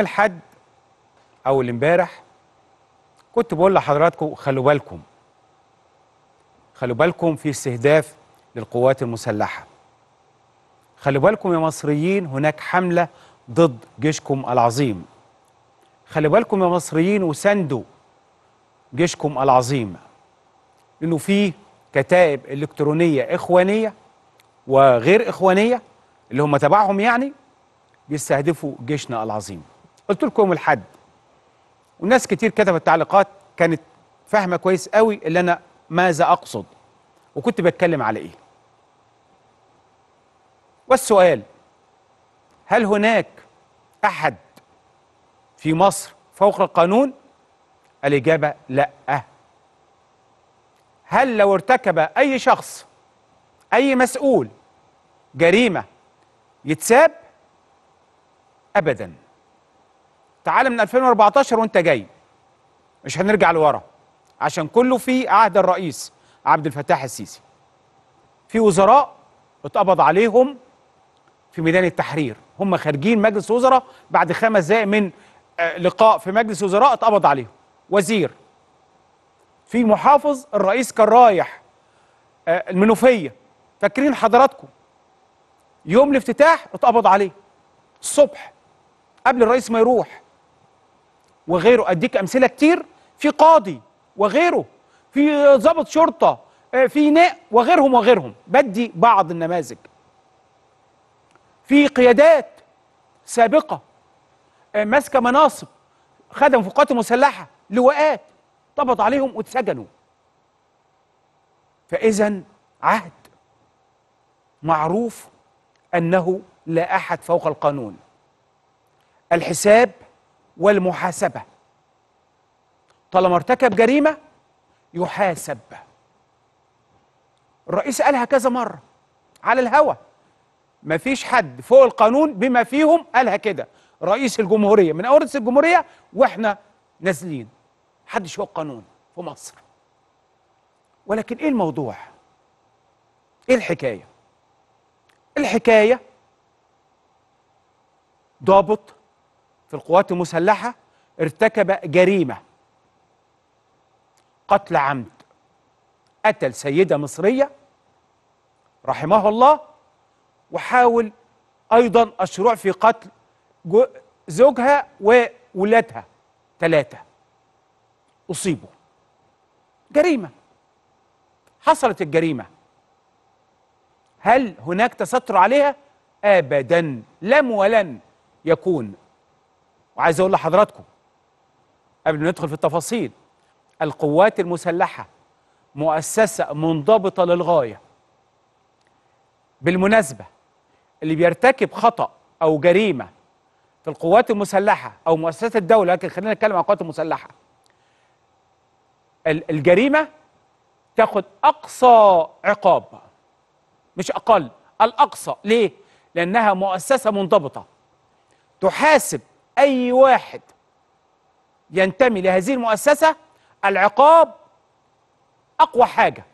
الحد او الامبارح كنت بقول لحضراتكم خلوا بالكم خلوا بالكم في استهداف للقوات المسلحه خلوا بالكم يا مصريين هناك حمله ضد جيشكم العظيم خلوا بالكم يا مصريين وساندوا جيشكم العظيم لانه في كتائب الكترونيه اخوانيه وغير اخوانيه اللي هم تبعهم يعني بيستهدفوا جيشنا العظيم قلت لكم الحد والناس كتير كتبت تعليقات كانت فاهمه كويس قوي اللي انا ماذا اقصد وكنت بتكلم على ايه والسؤال هل هناك احد في مصر فوق القانون الاجابه لا هل لو ارتكب اي شخص اي مسؤول جريمه يتساب ابدا تعال من 2014 وانت جاي مش هنرجع لورا عشان كله في عهد الرئيس عبد الفتاح السيسي في وزراء اتقبض عليهم في ميدان التحرير هم خارجين مجلس وزراء بعد خمس دقائق من آه، لقاء في مجلس وزراء اتقبض عليهم وزير في محافظ الرئيس كان رايح آه، المنوفيه فاكرين حضراتكم يوم الافتتاح اتقبض عليه الصبح قبل الرئيس ما يروح وغيره اديك امثله كتير في قاضي وغيره في ضابط شرطه آه، في ناء وغيرهم وغيرهم بدي بعض النماذج في قيادات سابقه آه، ماسكه مناصب خدم في قوات مسلحه لواءات طبط عليهم واتسجنوا فاذا عهد معروف انه لا احد فوق القانون الحساب والمحاسبة طالما ارتكب جريمة يحاسب الرئيس قالها كذا مرة على الهوى مفيش حد فوق القانون بما فيهم قالها كده رئيس الجمهورية من أول رئيس الجمهورية وإحنا نازلين محدش فوق القانون في مصر ولكن إيه الموضوع؟ إيه الحكاية؟ الحكاية ضابط في القوات المسلحة ارتكب جريمة قتل عمد قتل سيدة مصرية رحمه الله وحاول أيضا الشروع في قتل زوجها وولادها ثلاثة أصيبوا جريمة حصلت الجريمة هل هناك تستر عليها؟ أبدا لم ولن يكون وعايز اقول لحضراتكم قبل ما ندخل في التفاصيل القوات المسلحه مؤسسه منضبطه للغايه بالمناسبه اللي بيرتكب خطا او جريمه في القوات المسلحه او مؤسسات الدوله لكن خلينا نتكلم عن القوات المسلحه الجريمه تاخد اقصى عقاب مش اقل الاقصى ليه لانها مؤسسه منضبطه تحاسب أي واحد ينتمي لهذه المؤسسة العقاب أقوى حاجة